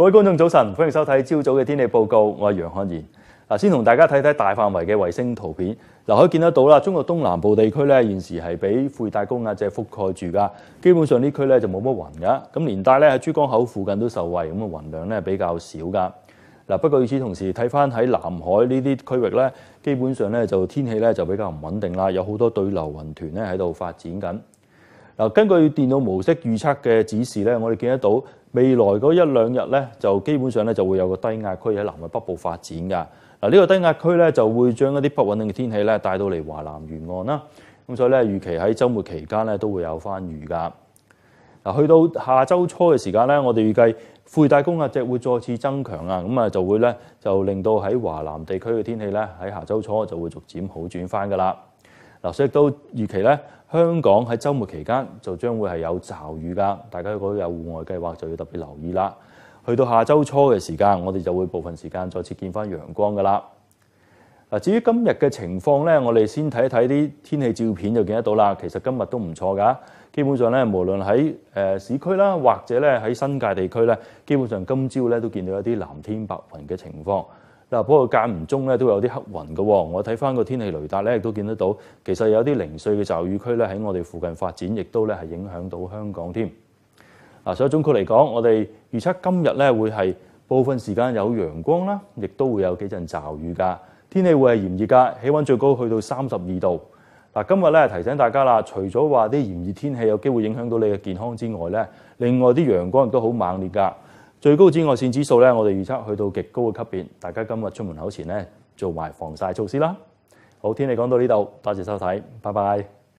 各位觀眾，早晨，歡迎收睇朝早嘅天氣報告，我係楊漢賢。嗱，先同大家睇睇大範圍嘅衛星圖片，嗱可以見得到啦。中國東南部地區咧，現時係俾副熱帶高壓脊覆蓋住㗎，基本上呢區咧就冇乜雲㗎。咁連帶咧喺珠江口附近都受惠，咁啊雲量咧比較少㗎。嗱，不過與此同時，睇翻喺南海呢啲區域咧，基本上咧就天氣咧就比較唔穩定啦，有好多對流雲團咧喺度發展緊。嗱，根據電腦模式預測嘅指示咧，我哋見得到未來嗰一兩日咧，就基本上咧就會有個低壓區喺南亞北部發展噶。嗱，呢個低壓區咧就會將一啲不穩定嘅天氣咧帶到嚟華南沿岸啦。咁所以咧，預期喺週末期間咧都會有翻雨噶。嗱，去到下周初嘅時間咧，我哋預計副帶高壓隻會再次增強啊，咁啊就會咧就令到喺華南地區嘅天氣咧喺下周初就會逐漸好轉翻噶啦。嗱，所以都預期咧，香港喺週末期間就將會係有驟雨噶，大家如果有户外計劃，就要特別留意啦。去到下周初嘅時間，我哋就會部分時間再次見翻陽光噶啦。嗱，至於今日嘅情況咧，我哋先睇一睇啲天氣照片就見得到啦。其實今日都唔錯噶，基本上咧，無論喺誒市區啦，或者咧喺新界地區咧，基本上今朝咧都見到一啲藍天白雲嘅情況。嗱，不過間唔中咧都有啲黑雲嘅，我睇翻個天氣雷達咧，亦都見得到，其實有啲零碎嘅驟雨區咧喺我哋附近發展，亦都咧係影響到香港添。嗱，所以總括嚟講，我哋預測今日咧會係部分時間有陽光啦，亦都會有幾陣驟雨㗎，天氣會係炎熱㗎，氣温最高去到三十二度。嗱，今日咧提醒大家啦，除咗話啲炎熱天氣有機會影響到你嘅健康之外咧，另外啲陽光亦都好猛烈㗎。最高紫外線指數咧，我哋預測去到極高嘅級別，大家今日出門口前咧做埋防曬措施啦。好，天氣講到呢度，多謝收睇，拜拜。